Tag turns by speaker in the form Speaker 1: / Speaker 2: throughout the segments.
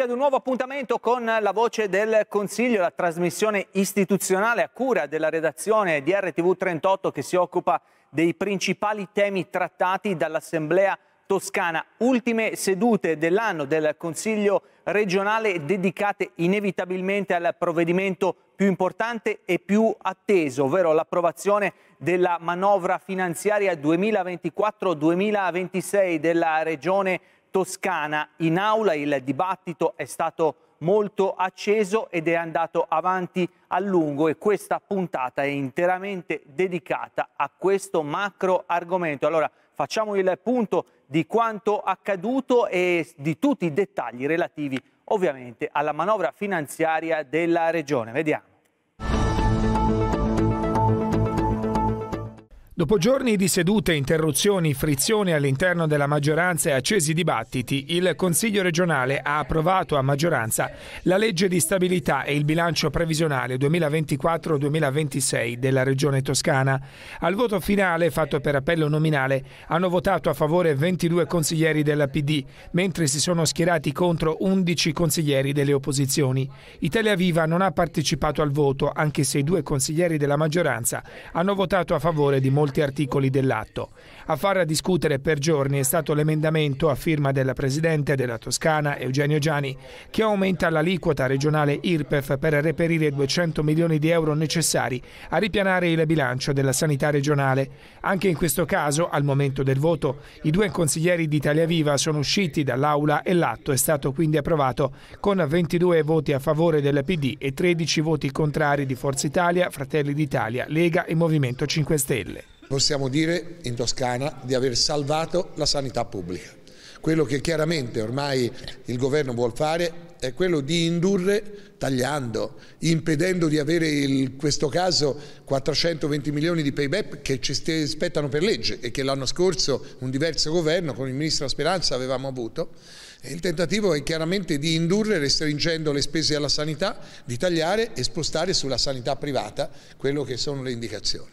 Speaker 1: benvenuti ad un nuovo appuntamento con La Voce del Consiglio, la trasmissione istituzionale a cura della redazione di RTV38 che si occupa dei principali temi trattati dall'Assemblea Toscana. Ultime sedute dell'anno del Consiglio regionale dedicate inevitabilmente al provvedimento più importante e più atteso, ovvero l'approvazione della manovra finanziaria 2024-2026 della Regione Toscana. In aula il dibattito è stato molto acceso ed è andato avanti a lungo e questa puntata è interamente dedicata a questo macro argomento. Allora facciamo il punto di quanto accaduto e di tutti i dettagli relativi ovviamente alla manovra finanziaria della regione. Vediamo.
Speaker 2: Dopo giorni di sedute, interruzioni, frizioni all'interno della maggioranza e accesi dibattiti, il Consiglio regionale ha approvato a maggioranza la legge di stabilità e il bilancio previsionale 2024-2026 della Regione Toscana. Al voto finale, fatto per appello nominale, hanno votato a favore 22 consiglieri della PD, mentre si sono schierati contro 11 consiglieri delle opposizioni. Italia Viva non ha partecipato al voto, anche se i due consiglieri della maggioranza hanno votato a favore di molti molti articoli dell'atto. A farla discutere per giorni è stato l'emendamento a firma della Presidente della Toscana, Eugenio Giani, che aumenta l'aliquota regionale IRPEF per reperire 200 milioni di euro necessari a ripianare il bilancio della sanità regionale. Anche in questo caso, al momento del voto, i due consiglieri di Italia Viva sono usciti dall'Aula e l'atto è stato quindi approvato con 22 voti a favore del PD e 13 voti contrari di Forza Italia, Fratelli d'Italia, Lega e Movimento 5 Stelle.
Speaker 3: Possiamo dire in Toscana di aver salvato la sanità pubblica. Quello che chiaramente ormai il governo vuole fare è quello di indurre tagliando, impedendo di avere in questo caso 420 milioni di payback che ci spettano per legge e che l'anno scorso un diverso governo con il ministro Speranza avevamo avuto. il tentativo è chiaramente di indurre, restringendo le spese alla sanità, di tagliare e spostare sulla sanità privata quello che sono le indicazioni.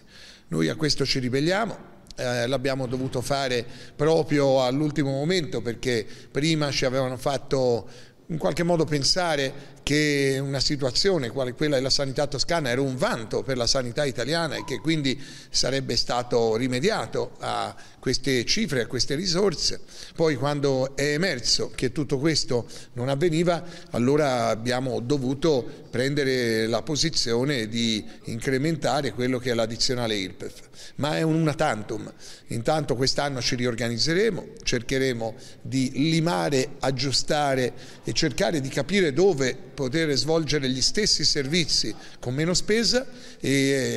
Speaker 3: Noi a questo ci ribelliamo, eh, l'abbiamo dovuto fare proprio all'ultimo momento perché prima ci avevano fatto in qualche modo pensare che una situazione quale quella della sanità toscana era un vanto per la sanità italiana e che quindi sarebbe stato rimediato a queste cifre, a queste risorse. Poi quando è emerso che tutto questo non avveniva, allora abbiamo dovuto prendere la posizione di incrementare quello che è l'addizionale IRPEF, ma è un una tantum. Intanto quest'anno ci riorganizzeremo, cercheremo di limare, aggiustare e cercare di capire dove poter svolgere gli stessi servizi con meno spesa e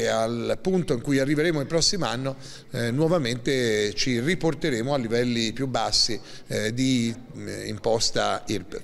Speaker 3: eh, al punto in cui arriveremo il prossimo anno eh, nuovamente ci riporteremo a livelli più bassi eh, di eh, imposta IRPEF.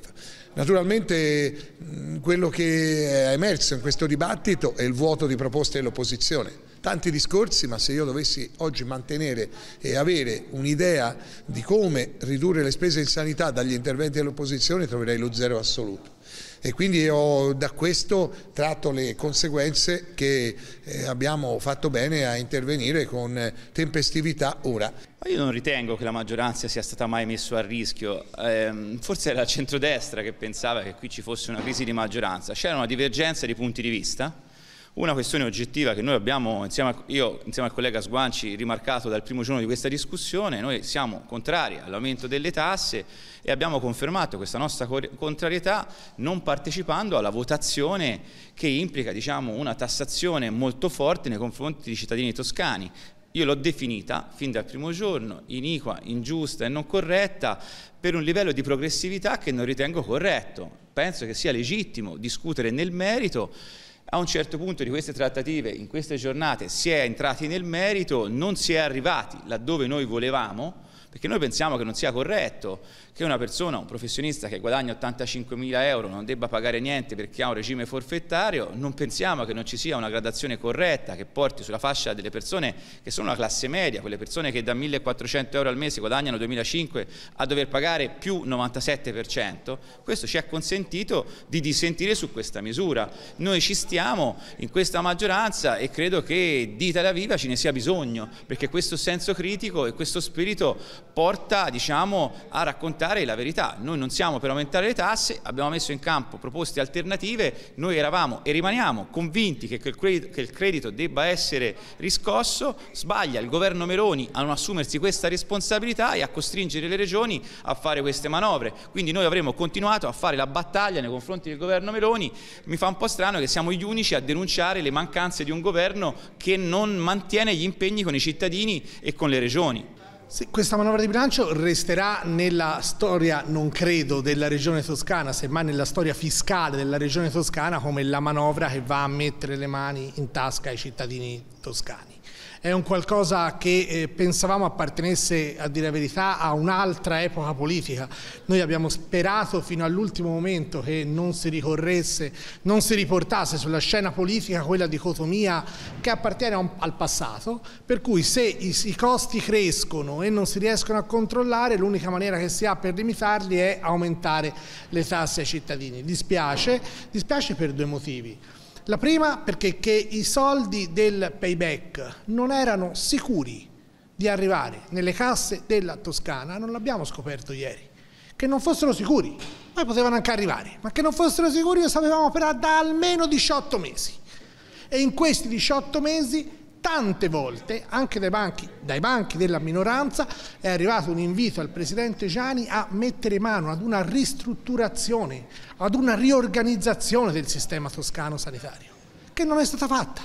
Speaker 3: Naturalmente mm, quello che è emerso in questo dibattito è il vuoto di proposte dell'opposizione. Tanti discorsi, ma se io dovessi oggi mantenere e avere un'idea di come ridurre le spese in sanità dagli interventi dell'opposizione troverei lo zero assoluto e quindi ho da questo tratto le conseguenze che eh, abbiamo fatto bene a intervenire con tempestività ora.
Speaker 4: io non ritengo che la maggioranza sia stata mai messa a rischio, eh, forse era la centrodestra che pensava che qui ci fosse una crisi di maggioranza, c'era una divergenza di punti di vista una questione oggettiva che noi abbiamo, insieme a, io insieme al collega Sguanci, rimarcato dal primo giorno di questa discussione, noi siamo contrari all'aumento delle tasse e abbiamo confermato questa nostra contrarietà non partecipando alla votazione che implica diciamo, una tassazione molto forte nei confronti dei cittadini toscani. Io l'ho definita fin dal primo giorno iniqua, ingiusta e non corretta per un livello di progressività che non ritengo corretto. Penso che sia legittimo discutere nel merito a un certo punto di queste trattative, in queste giornate, si è entrati nel merito, non si è arrivati laddove noi volevamo, perché noi pensiamo che non sia corretto che una persona, un professionista che guadagna 85.000 euro non debba pagare niente perché ha un regime forfettario, non pensiamo che non ci sia una gradazione corretta che porti sulla fascia delle persone che sono la classe media, quelle persone che da 1.400 euro al mese guadagnano 2.500 a dover pagare più 97%, questo ci ha consentito di dissentire su questa misura. Noi ci stiamo in questa maggioranza e credo che di Italia Viva ce ne sia bisogno perché questo senso critico e questo spirito porta diciamo, a raccontare giudicare la verità. Noi non siamo per aumentare le tasse, abbiamo messo in campo proposte alternative, noi eravamo e rimaniamo convinti che il credito, debba essere riscosso, sbaglia il governo Meloni a non assumersi questa responsabilità e a costringere le regioni a fare queste manovre. Quindi noi avremo continuato a fare la battaglia nei confronti del governo Meloni. Mi fa un po' strano che siamo gli unici a denunciare le mancanze di un governo che non mantiene gli impegni con i cittadini e con le regioni.
Speaker 5: Se questa manovra di bilancio resterà nella storia, non credo, della regione toscana, semmai nella storia fiscale della regione toscana come la manovra che va a mettere le mani in tasca ai cittadini toscani è un qualcosa che eh, pensavamo appartenesse, a dire la verità, a un'altra epoca politica. Noi abbiamo sperato fino all'ultimo momento che non si ricorresse, non si riportasse sulla scena politica quella dicotomia che appartiene un, al passato, per cui se i, i costi crescono e non si riescono a controllare, l'unica maniera che si ha per limitarli è aumentare le tasse ai cittadini. Dispiace, dispiace per due motivi. La prima perché che i soldi del payback non erano sicuri di arrivare nelle casse della Toscana, non l'abbiamo scoperto ieri, che non fossero sicuri, poi potevano anche arrivare, ma che non fossero sicuri lo sapevamo però da almeno 18 mesi. E in questi 18 mesi tante volte, anche dai banchi, dai banchi, della minoranza, è arrivato un invito al Presidente Gianni a mettere mano ad una ristrutturazione, ad una riorganizzazione del sistema toscano sanitario, che non è stata fatta.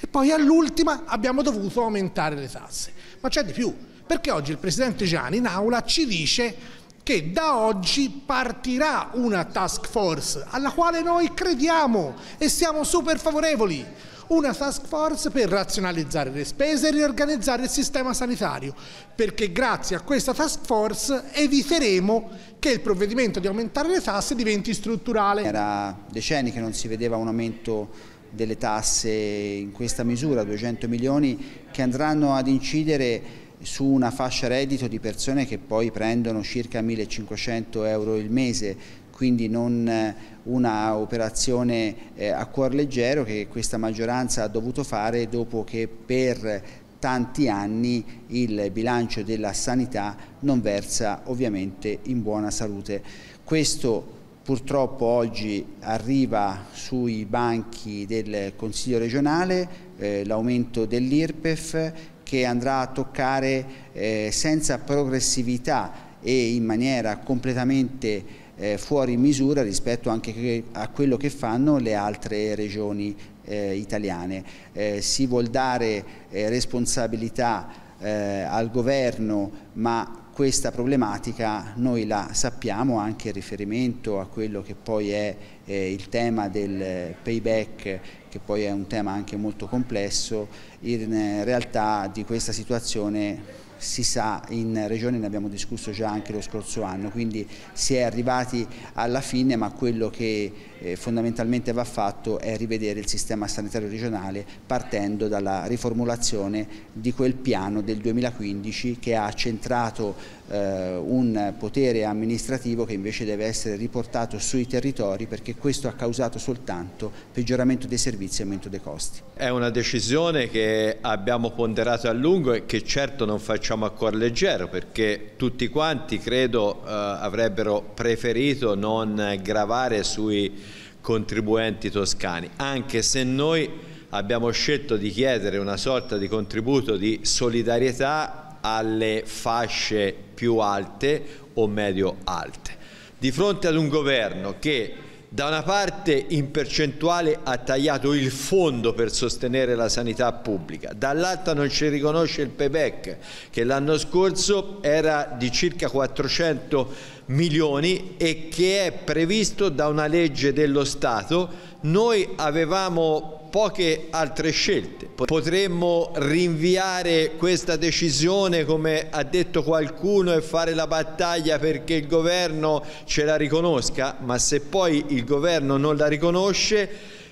Speaker 5: E poi all'ultima abbiamo dovuto aumentare le tasse. Ma c'è di più, perché oggi il Presidente Gianni in aula ci dice che da oggi partirà una task force alla quale noi crediamo e siamo super favorevoli una task force per razionalizzare le spese e riorganizzare il sistema sanitario, perché grazie a questa task force
Speaker 6: eviteremo che il provvedimento di aumentare le tasse diventi strutturale. Era decenni che non si vedeva un aumento delle tasse in questa misura, 200 milioni, che andranno ad incidere su una fascia reddito di persone che poi prendono circa 1500 euro il mese, quindi non eh, una operazione eh, a cuor leggero che questa maggioranza ha dovuto fare dopo che per tanti anni il bilancio della sanità non versa ovviamente in buona salute. Questo purtroppo oggi arriva sui banchi del Consiglio regionale eh, l'aumento dell'IRPEF che andrà a toccare eh, senza progressività e in maniera completamente eh, fuori misura rispetto anche a quello che fanno le altre regioni eh, italiane. Eh, si vuol dare eh, responsabilità eh, al governo ma questa problematica noi la sappiamo anche in riferimento a quello che poi è eh, il tema del payback che poi è un tema anche molto complesso, in realtà di questa situazione si sa in Regione ne abbiamo discusso già anche lo scorso anno, quindi si è arrivati alla fine ma quello che eh, fondamentalmente va fatto è rivedere il sistema sanitario regionale partendo dalla riformulazione di quel piano del 2015 che ha centrato eh, un potere amministrativo che invece deve essere riportato sui territori perché questo ha causato soltanto peggioramento dei servizi e aumento dei costi.
Speaker 7: È una decisione che abbiamo ponderato a lungo e che certo non facciamo a cuor leggero perché tutti quanti credo eh, avrebbero preferito non gravare sui contribuenti toscani anche se noi abbiamo scelto di chiedere una sorta di contributo di solidarietà alle fasce più alte o medio-alte. Di fronte ad un governo che da una parte in percentuale ha tagliato il fondo per sostenere la sanità pubblica, dall'altra non ci riconosce il payback che l'anno scorso era di circa 400 milioni e che è previsto da una legge dello Stato. Noi avevamo poche altre scelte. Potremmo rinviare questa decisione, come ha detto qualcuno, e fare la battaglia perché il governo ce la riconosca, ma se poi il governo non la riconosce,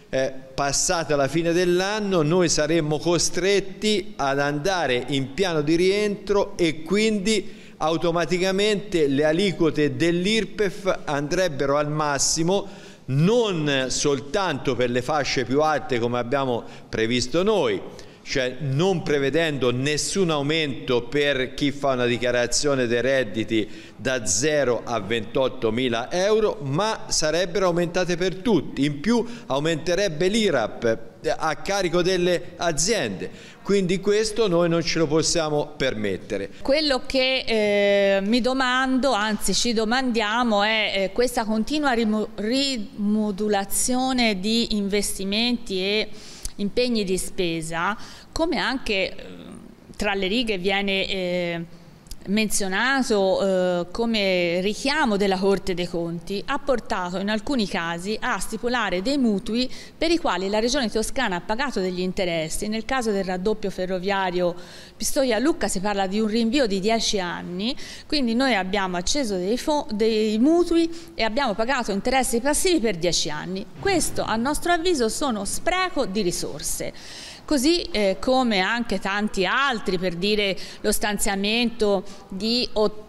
Speaker 7: eh, passata la fine dell'anno noi saremmo costretti ad andare in piano di rientro e quindi automaticamente le aliquote dell'IRPEF andrebbero al massimo non soltanto per le fasce più alte come abbiamo previsto noi, cioè non prevedendo nessun aumento per chi fa una dichiarazione dei redditi da 0 a 28 mila euro, ma sarebbero aumentate per tutti, in più aumenterebbe l'IRAP a carico delle aziende, quindi questo noi non ce lo possiamo permettere.
Speaker 8: Quello che eh, mi domando, anzi ci domandiamo, è eh, questa continua rimodulazione di investimenti e impegni di spesa, come anche eh, tra le righe viene... Eh, menzionato eh, come richiamo della Corte dei Conti ha portato in alcuni casi a stipulare dei mutui per i quali la Regione Toscana ha pagato degli interessi. Nel caso del raddoppio ferroviario Pistoia-Lucca si parla di un rinvio di 10 anni, quindi noi abbiamo acceso dei, dei mutui e abbiamo pagato interessi passivi per 10 anni. Questo a nostro avviso sono spreco di risorse. Così eh, come anche tanti altri, per dire lo stanziamento di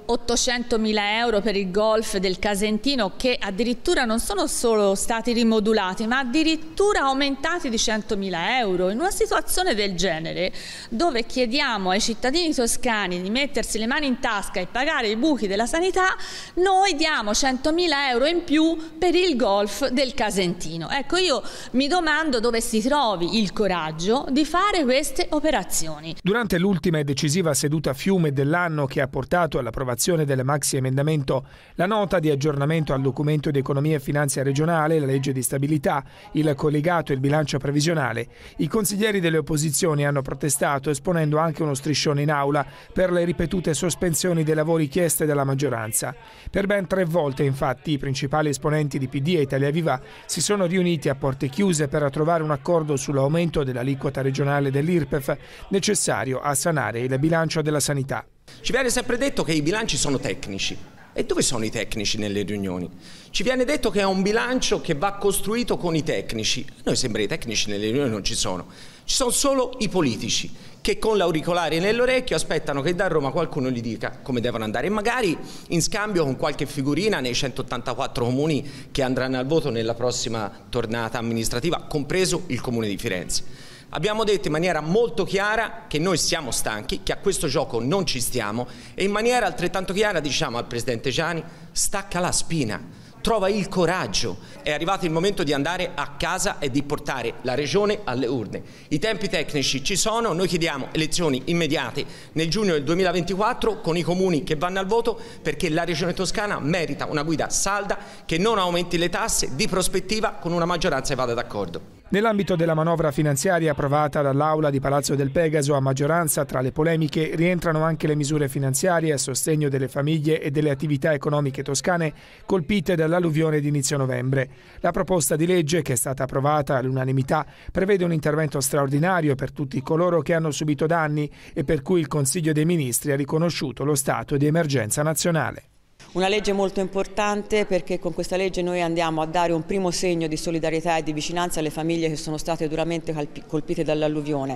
Speaker 8: 800 mila euro per il golf del Casentino che addirittura non sono solo stati rimodulati ma addirittura aumentati di 100 mila euro in una situazione del genere dove chiediamo ai cittadini toscani di mettersi le mani in tasca e pagare i buchi della sanità noi diamo 100 mila euro in più per il golf del Casentino ecco io mi domando dove si trovi il coraggio di fare queste operazioni.
Speaker 2: Durante l'ultima e decisiva seduta fiume dell'anno che ha portato all'approvazione del maxi emendamento, la nota di aggiornamento al documento di economia e finanza regionale, la legge di stabilità, il collegato e il bilancio previsionale, i consiglieri delle opposizioni hanno protestato esponendo anche uno striscione in aula per le ripetute sospensioni dei lavori chieste dalla maggioranza. Per ben tre volte infatti i principali esponenti di PD e Italia Viva si sono riuniti a porte chiuse per trovare un accordo sull'aumento dell'aliquota entrata regionale dell'IRPEF
Speaker 9: necessario a sanare il bilancio della sanità. Ci viene sempre detto che i bilanci sono tecnici. E dove sono i tecnici nelle riunioni? Ci viene detto che è un bilancio che va costruito con i tecnici. A noi sembra i tecnici nelle riunioni non ci sono. Ci sono solo i politici che con l'auricolare nell'orecchio aspettano che da Roma qualcuno gli dica come devono andare e magari in scambio con qualche figurina nei 184 comuni che andranno al voto nella prossima tornata amministrativa, compreso il comune di Firenze. Abbiamo detto in maniera molto chiara che noi siamo stanchi, che a questo gioco non ci stiamo e in maniera altrettanto chiara diciamo al Presidente Gianni stacca la spina, trova il coraggio. È arrivato il momento di andare a casa e di portare la Regione alle urne. I tempi tecnici ci sono, noi chiediamo elezioni immediate nel giugno del 2024 con i comuni che vanno al voto perché la Regione Toscana merita una guida salda che non aumenti le tasse di prospettiva con una maggioranza che vada d'accordo.
Speaker 2: Nell'ambito della manovra finanziaria approvata dall'Aula di Palazzo del Pegaso a maggioranza, tra le polemiche rientrano anche le misure finanziarie a sostegno delle famiglie e delle attività economiche toscane colpite dall'alluvione di inizio novembre. La proposta di legge, che è stata approvata all'unanimità, prevede un intervento straordinario per tutti coloro che hanno subito danni e per cui il Consiglio dei Ministri ha riconosciuto lo stato di emergenza nazionale.
Speaker 10: Una legge molto importante perché con questa legge noi andiamo a dare un primo segno di solidarietà e di vicinanza alle famiglie che sono state duramente colpite dall'alluvione.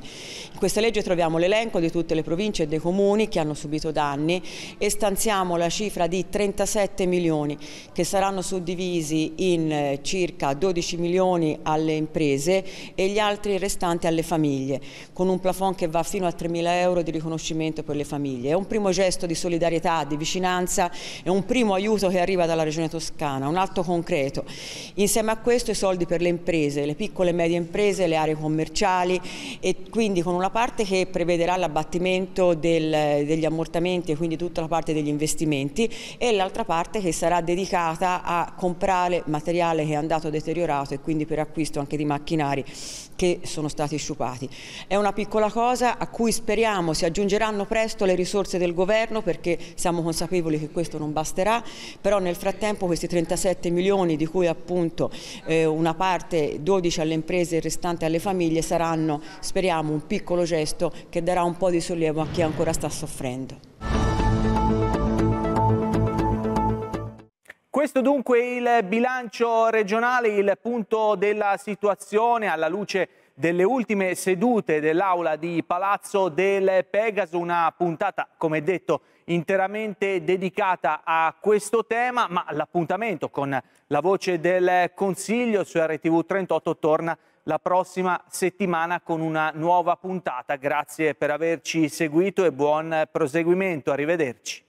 Speaker 10: In questa legge troviamo l'elenco di tutte le province e dei comuni che hanno subito danni e stanziamo la cifra di 37 milioni che saranno suddivisi in eh, circa 12 milioni alle imprese e gli altri restanti alle famiglie con un plafond che va fino a 3 mila euro di riconoscimento per le famiglie. È un primo gesto di solidarietà, di vicinanza, è un un primo aiuto che arriva dalla Regione Toscana, un atto concreto. Insieme a questo i soldi per le imprese, le piccole e medie imprese, le aree commerciali e quindi con una parte che prevederà l'abbattimento degli ammortamenti e quindi tutta la parte degli investimenti e l'altra parte che sarà dedicata a comprare materiale che è andato deteriorato e quindi per acquisto anche di macchinari che sono stati sciupati. È una piccola cosa a cui speriamo si aggiungeranno presto le risorse del governo perché siamo consapevoli che questo non basta basterà, però nel frattempo questi 37 milioni di cui appunto eh, una parte 12 alle imprese e il restante alle famiglie saranno speriamo un piccolo gesto che darà un po' di sollievo a chi ancora sta soffrendo.
Speaker 1: Questo dunque il bilancio regionale, il punto della situazione alla luce delle ultime sedute dell'aula di Palazzo del Pegaso, una puntata, come detto, interamente dedicata a questo tema, ma l'appuntamento con la voce del Consiglio su RTV 38 torna la prossima settimana con una nuova puntata. Grazie per averci seguito e buon proseguimento. Arrivederci.